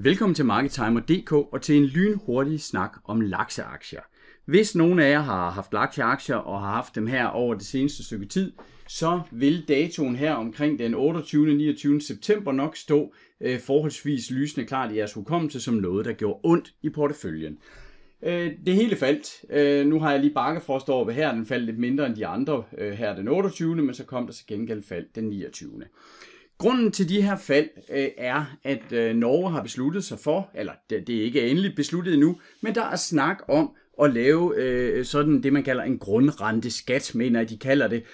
Velkommen til MarketTimer.dk og til en lynhurtig snak om lakseaktier. Hvis nogen af jer har haft lakseaktier og har haft dem her over det seneste stykke tid, så vil datoen her omkring den 28. 29. september nok stå øh, forholdsvis lysende klart i jeres hukommelse som noget, der gjorde ondt i porteføljen. Øh, det hele faldt. Øh, nu har jeg lige stå over her. Den faldt lidt mindre end de andre øh, her den 28. Men så kom der så gengæld fald den 29. Grunden til de her fald øh, er, at øh, Norge har besluttet sig for, eller det, det er ikke endeligt besluttet endnu, men der er snak om at lave øh, sådan det, man kalder en grundrenteskat, mener jeg, de kalder det.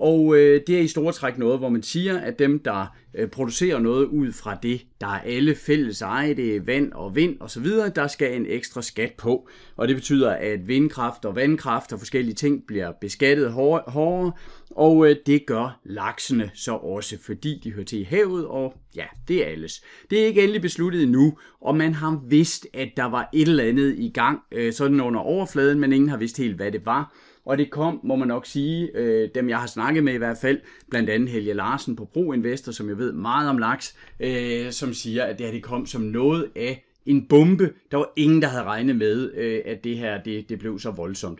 Og øh, det er i store træk noget, hvor man siger, at dem, der øh, producerer noget ud fra det, der er alle fælles eje, det er vand og vind osv., der skal en ekstra skat på. Og det betyder, at vindkraft og vandkraft og forskellige ting bliver beskattet hårdere, og øh, det gør laksene så også, fordi de hører til i havet, og ja, det er alles. Det er ikke endelig besluttet endnu, og man har vidst, at der var et eller andet i gang, øh, sådan under overfladen, men ingen har vidst helt, hvad det var og det kom, må man nok sige, øh, dem jeg har snakket med i hvert fald, blandt andet Helge Larsen på Bro Investor, som jeg ved meget om laks, øh, som siger, at det her det kom som noget af en bombe. Der var ingen, der havde regnet med, øh, at det her det, det blev så voldsomt.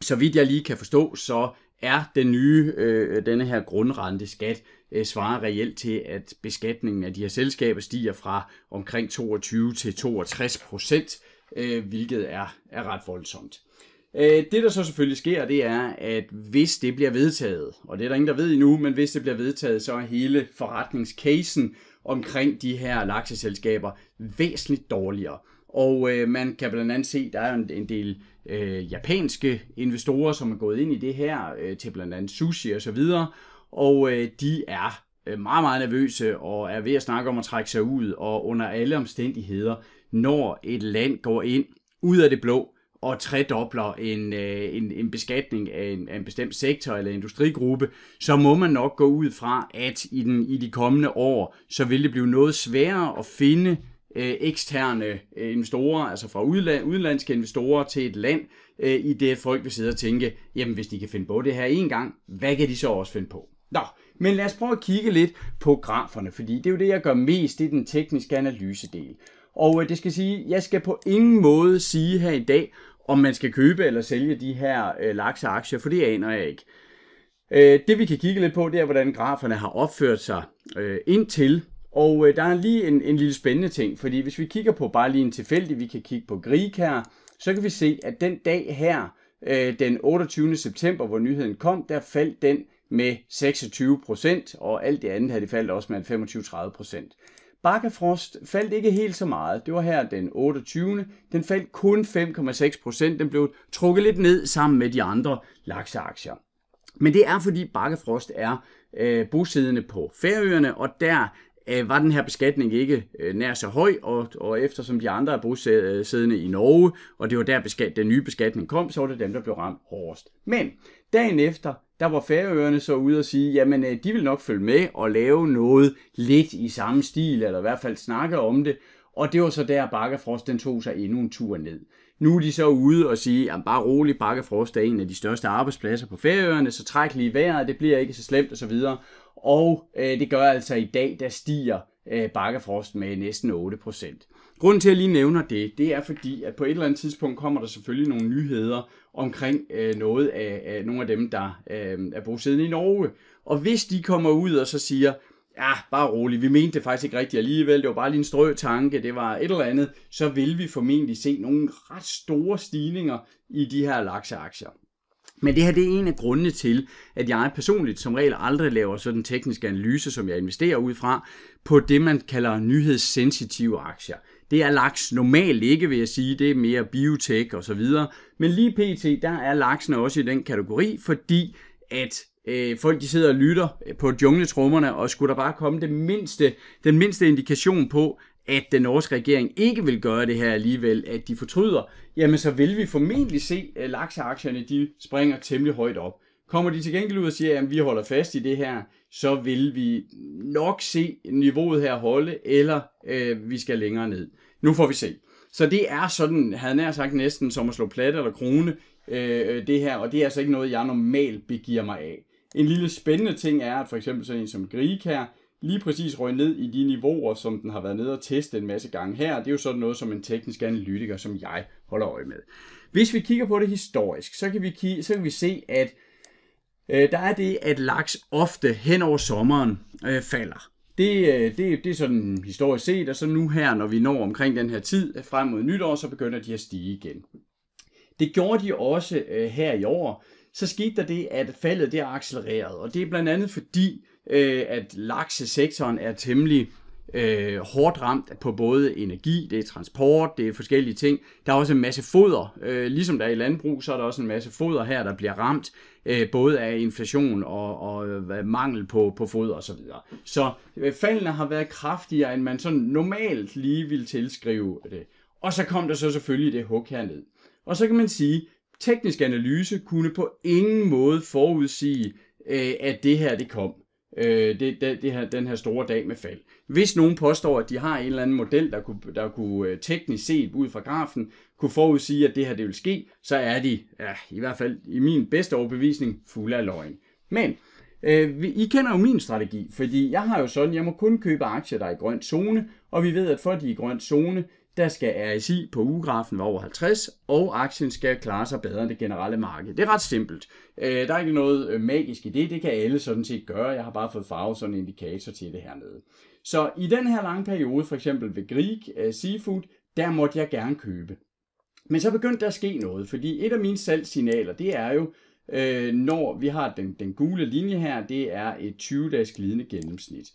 Så vidt jeg lige kan forstå, så er den nye, øh, denne her skat, øh, svarer reelt til, at beskatningen af de her selskaber stiger fra omkring 22 til 62 procent, øh, hvilket er, er ret voldsomt. Øh, det, der så selvfølgelig sker, det er, at hvis det bliver vedtaget, og det er der ingen, der ved endnu, men hvis det bliver vedtaget, så er hele forretningscasen omkring de her lakseselskaber væsentligt dårligere. Og øh, man kan blandt andet se, at der er en, en del øh, japanske investorer, som er gået ind i det her, øh, til blandt andet sushi og så videre, og øh, de er øh, meget, meget nervøse og er ved at snakke om at trække sig ud, og under alle omstændigheder, når et land går ind ud af det blå, og tredobler en, øh, en, en beskatning af en, af en bestemt sektor eller industrigruppe, så må man nok gå ud fra, at i, den, i de kommende år, så vil det blive noget sværere at finde øh, eksterne øh, investorer, altså fra udland, udenlandske investorer til et land, øh, i det folk vil sidde og tænke, jamen hvis de kan finde på det her en gang, hvad kan de så også finde på? Nå, men lad os prøve at kigge lidt på graferne, fordi det er jo det, jeg gør mest, i den tekniske analysedel. Og øh, det skal sige, jeg skal på ingen måde sige her i dag, om man skal købe eller sælge de her øh, lakseaktier, for det aner jeg ikke. Øh, det vi kan kigge lidt på, det er, hvordan graferne har opført sig øh, indtil. Og øh, der er lige en, en lille spændende ting, fordi hvis vi kigger på bare lige en tilfældig, vi kan kigge på Grieg her, så kan vi se, at den dag her, øh, den 28. september, hvor nyheden kom, der faldt den med 26 og alt det andet havde det faldt også med 25-30 Bakkefrost faldt ikke helt så meget. Det var her den 28. Den faldt kun 5,6 procent. Den blev trukket lidt ned sammen med de andre lakseaktier. Men det er fordi Bakkefrost er øh, bosiddende på Færøerne, og der øh, var den her beskatning ikke øh, nær så høj, og, og eftersom de andre er bosiddende i Norge, og det var der beskat, den nye beskatning kom, så var det dem, der blev ramt hårdest. Men dagen efter, der var færøerne så ude og sige, jamen øh, de vil nok følge med og lave noget lidt i samme stil, eller i hvert fald snakke om det. Og det var så der, Bakkefrost den tog sig endnu en tur ned. Nu er de så ude og sige, at bare rolig, Bakkefrost er en af de største arbejdspladser på Færøerne, så træk lige vejret, det bliver ikke så slemt osv. Og, og øh, det gør altså i dag, der stiger øh, Bakkefrost med næsten 8%. Grunden til, at jeg lige nævner det, det er fordi, at på et eller andet tidspunkt kommer der selvfølgelig nogle nyheder omkring øh, noget af, af nogle af dem, der øh, er bosiddende i Norge. Og hvis de kommer ud og så siger, ja, bare rolig, vi mente det faktisk ikke rigtigt alligevel, det var bare lige en strø tanke, det var et eller andet, så vil vi formentlig se nogle ret store stigninger i de her lakseaktier. Men det her det er en af grundene til, at jeg personligt som regel aldrig laver sådan en teknisk analyse, som jeg investerer ud fra, på det, man kalder nyhedssensitive aktier. Det er laks normalt ikke, vil jeg sige. Det er mere biotech og så videre. Men lige pt, der er laksen også i den kategori, fordi at øh, folk de sidder og lytter øh, på jungletrummerne, og skulle der bare komme det mindste, den mindste indikation på, at den norske regering ikke vil gøre det her alligevel, at de fortryder, jamen så vil vi formentlig se, at øh, lakseaktierne de springer temmelig højt op. Kommer de til gengæld ud og siger, at vi holder fast i det her, så vil vi nok se niveauet her holde, eller øh, vi skal længere ned. Nu får vi se. Så det er sådan, havde nær sagt næsten som at slå platte eller krone, øh, det her, og det er altså ikke noget, jeg normalt begiver mig af. En lille spændende ting er, at for eksempel sådan en som Grieg her, lige præcis røg ned i de niveauer, som den har været nede og teste en masse gange her. Det er jo sådan noget, som en teknisk analytiker, som jeg holder øje med. Hvis vi kigger på det historisk, så kan vi, så kan vi se, at øh, der er det, at laks ofte hen over sommeren øh, falder. Det, øh, det, det er sådan historisk set, og så nu her, når vi når omkring den her tid øh, frem mod nytår, så begynder de at stige igen. Det gjorde de også øh, her i år. Så skete der det, at faldet det accelererede, og det er blandt andet fordi, øh, at laksesektoren er temmelig øh, hårdt ramt på både energi, det er transport, det er forskellige ting. Der er også en masse foder. Øh, ligesom der er i landbrug, så er der også en masse foder her, der bliver ramt, øh, både af inflation og, og og mangel på, på foder osv. Så, så øh, faldene har været kraftigere, end man sådan normalt lige ville tilskrive det. Og så kom der så selvfølgelig det hug herned. Og så kan man sige, teknisk analyse kunne på ingen måde forudsige, øh, at det her det kom øh, det, det, det her, den her store dag med fald. Hvis nogen påstår, at de har en eller anden model, der kunne, der kunne øh, teknisk set ud fra grafen, kunne forudsige, at det her det vil ske, så er de, ja, i hvert fald i min bedste overbevisning, fuld af løgn. Men øh, I kender jo min strategi, fordi jeg har jo sådan, jeg må kun købe aktier, der er i grøn zone, og vi ved, at for de er i grøn zone, der skal RSI på ugrafen være over 50, og aktien skal klare sig bedre end det generelle marked. Det er ret simpelt. Øh, der er ikke noget øh, magisk i det, det kan alle sådan set gøre. Jeg har bare fået farve sådan en indikator til det hernede. Så i den her lange periode, for eksempel ved Greek øh, Seafood, der måtte jeg gerne købe. Men så begyndte der at ske noget, fordi et af mine salgssignaler, det er jo, øh, når vi har den, den gule linje her, det er et 20-dages glidende gennemsnit.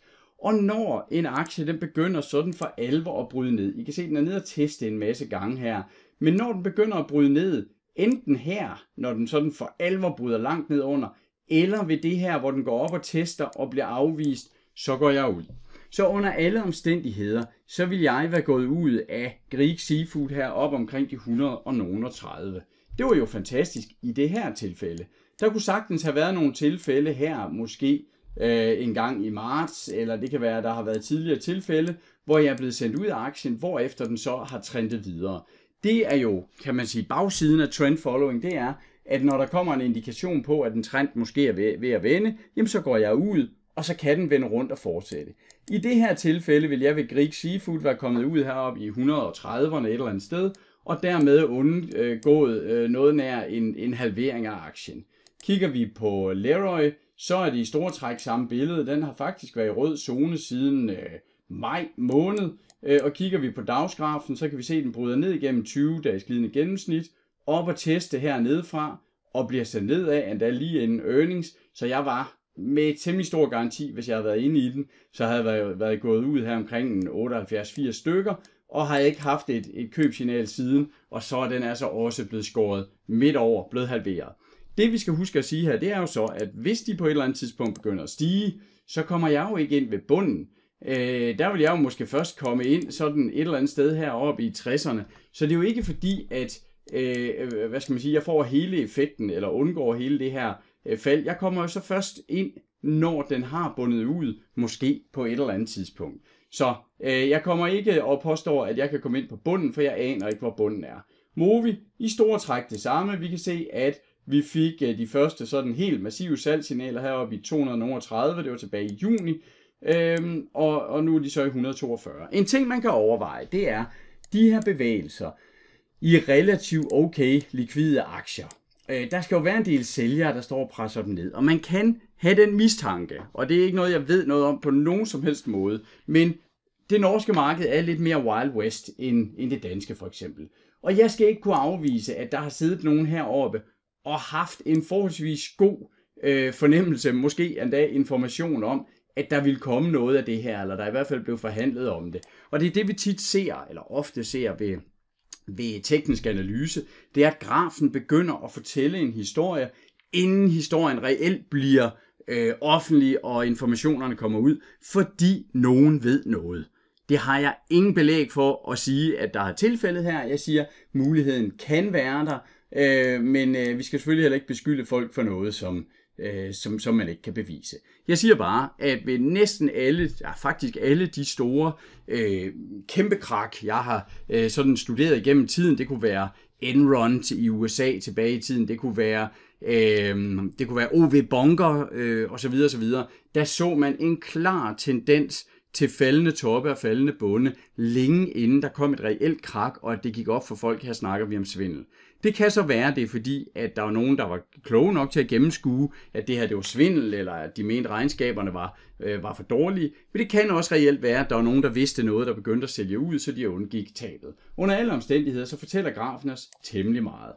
Og når en aktie den begynder sådan for alvor at bryde ned, I kan se, den er nede og teste en masse gange her, men når den begynder at bryde ned, enten her, når den sådan for alvor bryder langt ned under, eller ved det her, hvor den går op og tester og bliver afvist, så går jeg ud. Så under alle omstændigheder, så vil jeg være gået ud af Greek Seafood her op omkring de 130. Det var jo fantastisk i det her tilfælde. Der kunne sagtens have været nogle tilfælde her, måske øh, en gang i marts, eller det kan være, at der har været tidligere tilfælde, hvor jeg er blevet sendt ud af aktien, efter den så har trendet videre. Det er jo, kan man sige, bagsiden af trend following, det er, at når der kommer en indikation på, at en trend måske er ved, ved at vende, jamen så går jeg ud, og så kan den vende rundt og fortsætte. I det her tilfælde vil jeg ved Greek Seafood være kommet ud heroppe i 130'erne et eller andet sted, og dermed undgået øh, noget nær en, en halvering af aktien. Kigger vi på Leroy, så er det i store træk samme billede. Den har faktisk været i rød zone siden øh, maj måned. Øh, og kigger vi på dagsgrafen, så kan vi se, at den bryder ned igennem 20 dages glidende gennemsnit, op og teste hernede fra, og bliver sendt nedad, endda lige inden earnings. Så jeg var med temmelig stor garanti, hvis jeg havde været inde i den, så havde jeg været, været gået ud her omkring 78-80 stykker, og har ikke haft et, et købsignal siden, og så er den altså også blevet skåret midt over, blevet halveret det vi skal huske at sige her, det er jo så, at hvis de på et eller andet tidspunkt begynder at stige, så kommer jeg jo ikke ind ved bunden. Øh, der vil jeg jo måske først komme ind sådan et eller andet sted heroppe i 60'erne. Så det er jo ikke fordi, at øh, hvad skal man sige, jeg får hele effekten, eller undgår hele det her øh, fald. Jeg kommer jo så først ind, når den har bundet ud, måske på et eller andet tidspunkt. Så øh, jeg kommer ikke og påstår, at jeg kan komme ind på bunden, for jeg aner ikke, hvor bunden er. Movi, i store træk det samme. Vi kan se, at vi fik øh, de første sådan helt massive salgssignaler heroppe i 230, det var tilbage i juni, øhm, og, og nu er de så i 142. En ting, man kan overveje, det er de her bevægelser i relativt okay likvide aktier. Øh, der skal jo være en del sælgere, der står og presser dem ned, og man kan have den mistanke, og det er ikke noget, jeg ved noget om på nogen som helst måde, men det norske marked er lidt mere Wild West end, end det danske for eksempel. Og jeg skal ikke kunne afvise, at der har siddet nogen heroppe, og haft en forholdsvis god øh, fornemmelse, måske endda information om, at der ville komme noget af det her, eller der i hvert fald blev forhandlet om det. Og det er det, vi tit ser, eller ofte ser ved, ved teknisk analyse, det er, at grafen begynder at fortælle en historie, inden historien reelt bliver øh, offentlig, og informationerne kommer ud, fordi nogen ved noget. Det har jeg ingen belæg for at sige, at der er tilfældet her. Jeg siger, at muligheden kan være der, Øh, men øh, vi skal selvfølgelig heller ikke beskylde folk for noget, som, øh, som, som man ikke kan bevise. Jeg siger bare, at ved næsten alle, ja, faktisk alle de store øh, kæmpe krak, jeg har øh, sådan studeret igennem tiden, det kunne være Enron til, i USA tilbage i tiden, det kunne være øh, det kunne være OV Bunker øh, osv. osv., der så man en klar tendens til faldende toppe og faldende bunde, længe inden der kom et reelt krak, og at det gik op for folk, her snakker vi om svindel. Det kan så være, det er fordi, at der var nogen, der var kloge nok til at gennemskue, at det her det var svindel, eller at de mente, at regnskaberne var, øh, var for dårlige. Men det kan også reelt være, at der var nogen, der vidste noget, der begyndte at sælge ud, så de undgik tabet. Under alle omstændigheder, så fortæller grafen os temmelig meget.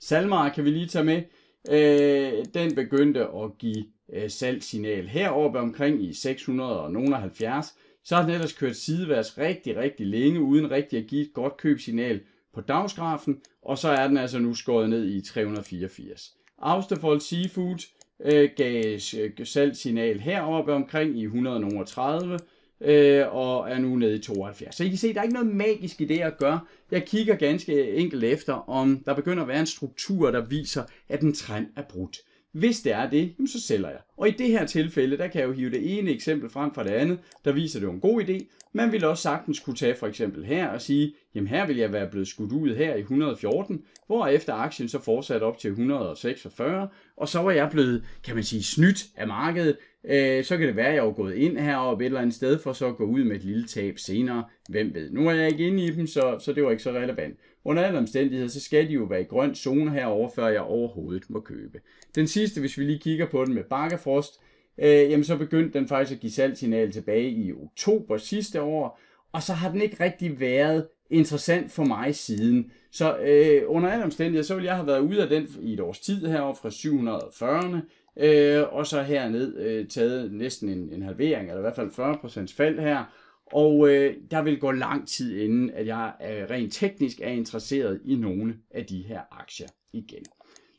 Salmar kan vi lige tage med. Øh, den begyndte at give øh, salgssignal heroppe omkring i 670. Så har den ellers kørt sideværs rigtig, rigtig længe, uden rigtig at give et godt købsignal på dagsgrafen, og så er den altså nu skåret ned i 384. Austerfold Seafood øh, gav øh, salgssignal heroppe omkring i 130, øh, og er nu nede i 72. Så I kan se, der er ikke noget magisk i det, at gøre. Jeg kigger ganske enkelt efter, om der begynder at være en struktur, der viser, at en trend er brudt. Hvis det er det, så sælger jeg. Og i det her tilfælde, der kan jeg jo hive det ene eksempel frem fra det andet, der viser, at det var en god idé. Man ville også sagtens kunne tage for eksempel her og sige, jamen her vil jeg være blevet skudt ud her i 114, hvor efter aktien så fortsatte op til 146, og så var jeg blevet, kan man sige, snydt af markedet, Øh, så kan det være, at jeg er gået ind heroppe et eller andet sted, for så at gå ud med et lille tab senere. Hvem ved? Nu er jeg ikke inde i dem, så, så det var ikke så relevant. Under alle omstændigheder, så skal de jo være i grøn zone herover, før jeg overhovedet må købe. Den sidste, hvis vi lige kigger på den med bakkefrost, øh, jamen så begyndte den faktisk at give salgsignal tilbage i oktober sidste år, og så har den ikke rigtig været interessant for mig siden. Så øh, under alle omstændigheder, så ville jeg have været ude af den i et års tid herovre fra 740'erne øh, og så herned øh, taget næsten en, en halvering, eller i hvert fald 40% fald her, og øh, der vil gå lang tid inden, at jeg øh, rent teknisk er interesseret i nogle af de her aktier igen.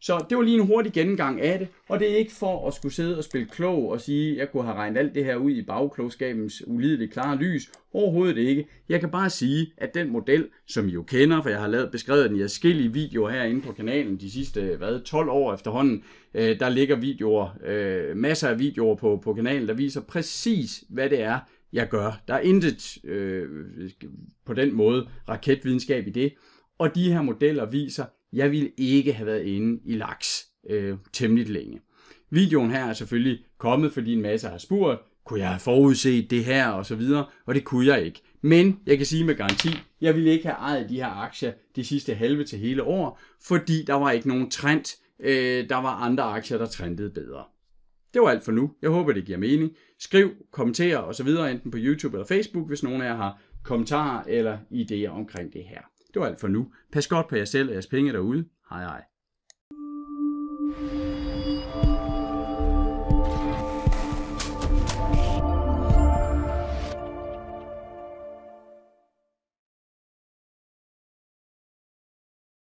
Så det var lige en hurtig gennemgang af det, og det er ikke for at skulle sidde og spille klog og sige, at jeg kunne have regnet alt det her ud i bagklogskabens ulideligt klare lys. Overhovedet ikke. Jeg kan bare sige, at den model, som I jo kender, for jeg har lavet beskrevet den i forskellige videoer herinde på kanalen de sidste hvad, 12 år efterhånden, øh, der ligger videoer, øh, masser af videoer på, på kanalen, der viser præcis, hvad det er, jeg gør. Der er intet øh, på den måde raketvidenskab i det. Og de her modeller viser, jeg ville ikke have været inde i laks øh, temmelig længe. Videoen her er selvfølgelig kommet, fordi en masse har spurgt, kunne jeg have forudset det her og så videre, og det kunne jeg ikke. Men jeg kan sige med garanti, jeg ville ikke have ejet de her aktier de sidste halve til hele år, fordi der var ikke nogen trend. Øh, der var andre aktier, der trendede bedre. Det var alt for nu. Jeg håber, det giver mening. Skriv, kommenter og så videre, enten på YouTube eller Facebook, hvis nogen af jer har kommentarer eller idéer omkring det her. Det var alt for nu. Pas godt på jer selv og jeres penge derude. Hej hej.